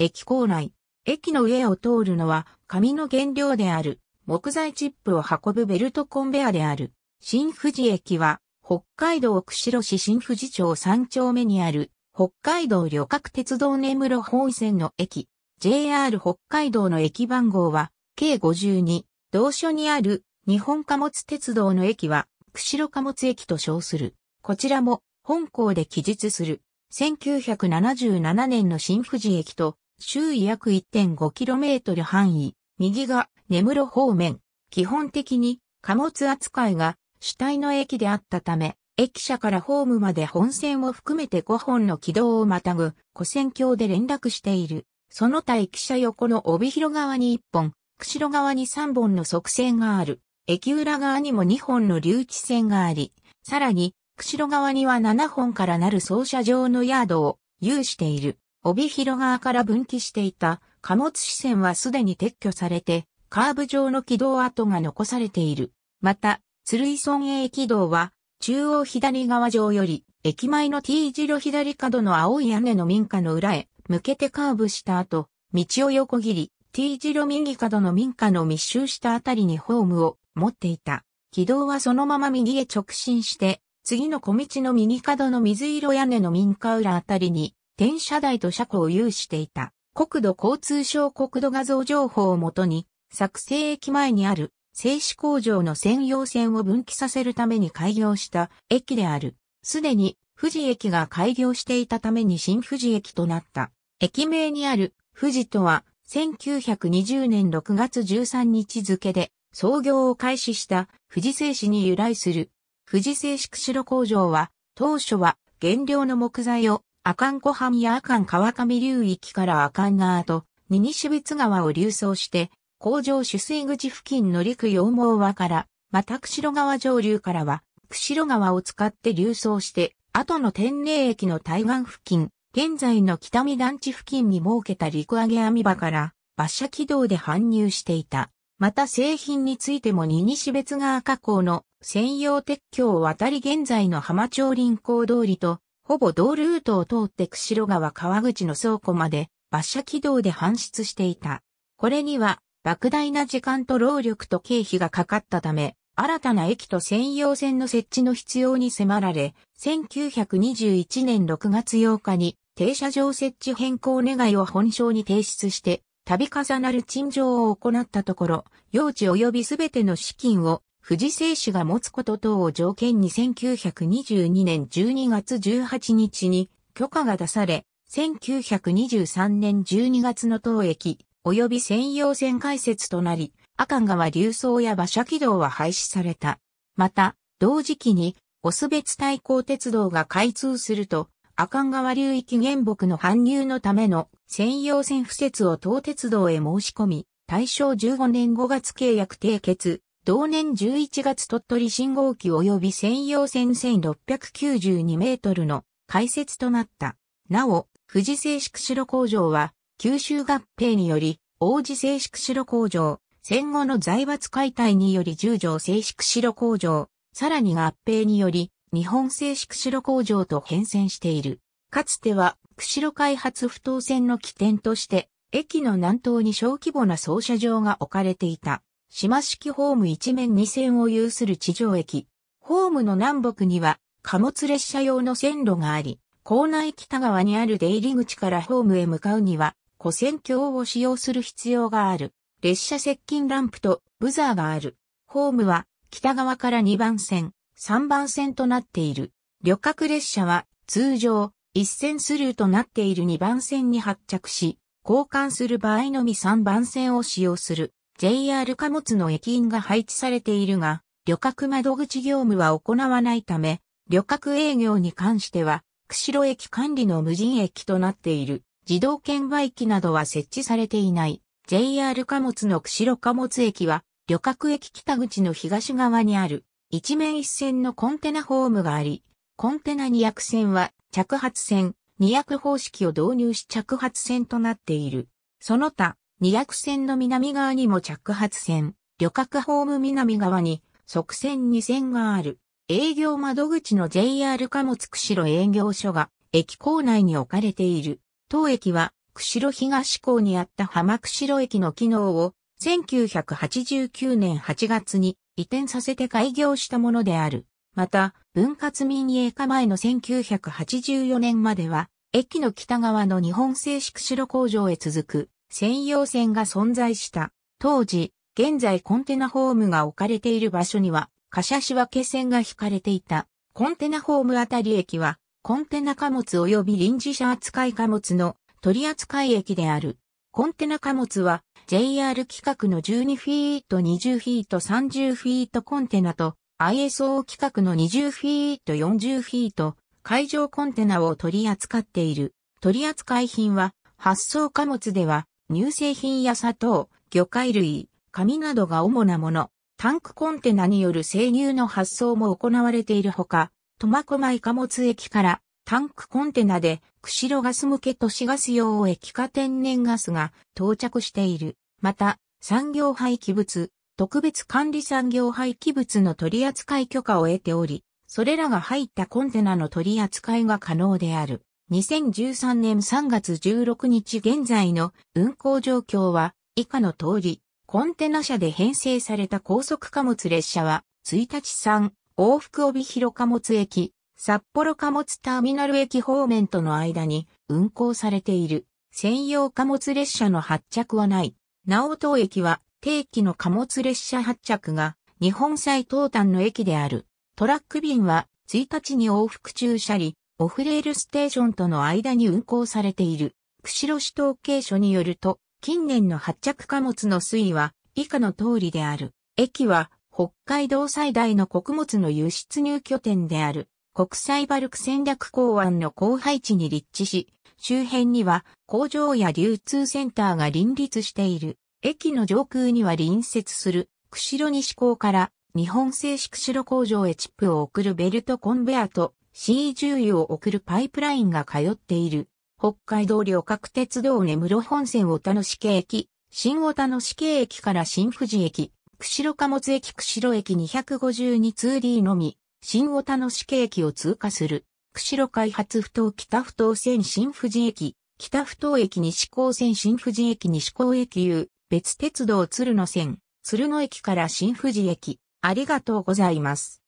駅構内。駅の上を通るのは紙の原料である木材チップを運ぶベルトコンベアである。新富士駅は北海道釧路市新富士町3丁目にある北海道旅客鉄道根室本線の駅。JR 北海道の駅番号は計52。同所にある日本貨物鉄道の駅は釧路貨物駅と称する。こちらも本校で記述する。1977年の新富士駅と周囲約 1.5km 範囲、右が根室方面。基本的に貨物扱いが主体の駅であったため、駅舎からホームまで本線を含めて5本の軌道をまたぐ古線橋で連絡している。その他駅舎横の帯広側に1本、釧路側に3本の側線がある。駅裏側にも2本の留置線があり、さらに、釧路側には7本からなる操車場のヤードを有している。帯広側から分岐していた貨物支線はすでに撤去されて、カーブ状の軌道跡が残されている。また、鶴井村営軌道は、中央左側上より、駅前の T 字路左角の青い屋根の民家の裏へ、向けてカーブした後、道を横切り、T 字路右角の民家の密集したあたりにホームを持っていた。軌道はそのまま右へ直進して、次の小道の右角の水色屋根の民家裏あたりに転車台と車庫を有していた。国土交通省国土画像情報をもとに、作成駅前にある製紙工場の専用線を分岐させるために開業した駅である。すでに富士駅が開業していたために新富士駅となった。駅名にある富士とは1920年6月13日付で創業を開始した富士製紙に由来する。富士製紙釧路工場は当初は原料の木材を阿寒湖畔や阿寒川上流域から阿寒川と二西別川を流走して、工場取水口付近の陸羊毛和から、また釧路川上流からは、釧路川を使って流走して、後の天霊駅の対岸付近、現在の北見団地付近に設けた陸揚げ網場から、馬車軌道で搬入していた。また製品についても二西別川河口の専用鉄橋を渡り現在の浜町林港通りとほぼ同ルートを通って釧路川川口の倉庫まで馬車軌道で搬出していた。これには、莫大な時間と労力と経費がかかったため、新たな駅と専用線の設置の必要に迫られ、1921年6月8日に停車場設置変更願いを本省に提出して、度重なる陳情を行ったところ、用地及びすべての資金を富士製紙が持つこと等を条件に1922年12月18日に許可が出され、1923年12月の当駅、及び専用線開設となり、阿寒川流送や馬車軌道は廃止された。また、同時期に、オス別対抗鉄道が開通すると、阿寒川流域原木の搬入のための専用線付設を東鉄道へ申し込み、大正15年5月契約締結、同年11月鳥取信号機及び専用線1692メートルの開設となった。なお、富士製粛白工場は、九州合併により、王子製粛白工場、戦後の財閥解体により十条製粛白工場、さらに合併により、日本製粛白工場と変遷している。かつては、釧路開発不当線の起点として、駅の南東に小規模な操車場が置かれていた。島式ホーム一面二線を有する地上駅。ホームの南北には貨物列車用の線路があり、港内北側にある出入り口からホームへ向かうには、古線橋を使用する必要がある。列車接近ランプとブザーがある。ホームは北側から2番線、3番線となっている。旅客列車は通常一線スルーとなっている2番線に発着し、交換する場合のみ3番線を使用する。JR 貨物の駅員が配置されているが、旅客窓口業務は行わないため、旅客営業に関しては、釧路駅管理の無人駅となっている。自動券売機などは設置されていない。JR 貨物の釧路貨物駅は、旅客駅北口の東側にある、一面一線のコンテナホームがあり、コンテナ2役線は、着発線、2役方式を導入し着発線となっている。その他、二薬線の南側にも着発線、旅客ホーム南側に側線2線がある。営業窓口の JR 貨物釧路営業所が駅構内に置かれている。当駅は釧路東港にあった浜釧路駅の機能を1989年8月に移転させて開業したものである。また、分割民営化前の1984年までは、駅の北側の日本製紙釧路工場へ続く専用線が存在した。当時、現在コンテナホームが置かれている場所には、貨車仕分け線が引かれていた。コンテナホームあたり駅は、コンテナ貨物及び臨時車扱い貨物の取扱い駅である。コンテナ貨物は JR 規格の12フィート20フィート30フィートコンテナと ISO 規格の20フィート40フィート海上コンテナを取り扱っている。取扱い品は発送貨物では乳製品や砂糖、魚介類、紙などが主なもの、タンクコンテナによる生乳の発送も行われているほか、苫小牧貨物駅からタンクコンテナで釧路ガス向け都市ガス用液化天然ガスが到着している。また、産業廃棄物、特別管理産業廃棄物の取扱許可を得ており、それらが入ったコンテナの取り扱いが可能である。2013年3月16日現在の運行状況は以下の通り、コンテナ車で編成された高速貨物列車は、1日3、往復帯広貨物駅、札幌貨物ターミナル駅方面との間に運行されている。専用貨物列車の発着はない。なお駅は定期の貨物列車発着が日本最東端の駅である。トラック便は1日に往復駐車り、オフレールステーションとの間に運行されている。釧路市統計所によると、近年の発着貨物の推移は以下の通りである。駅は北海道最大の穀物の輸出入拠点である国際バルク戦略港湾の後配地に立地し、周辺には工場や流通センターが林立している。駅の上空には隣接する釧路西港から日本製紙釧路工場へチップを送るベルトコンベアと C 重油を送るパイプラインが通っている、北海道旅客鉄道根室本線を田野市駅、新小田野市駅から新富士駅、釧路貨物駅釧路駅 252-2D のみ、新小田野市駅を通過する、釧路開発不当北不当線新富士駅、北不当駅西高線新富士駅西高駅有、別鉄道鶴野線、鶴野駅から新富士駅、ありがとうございます。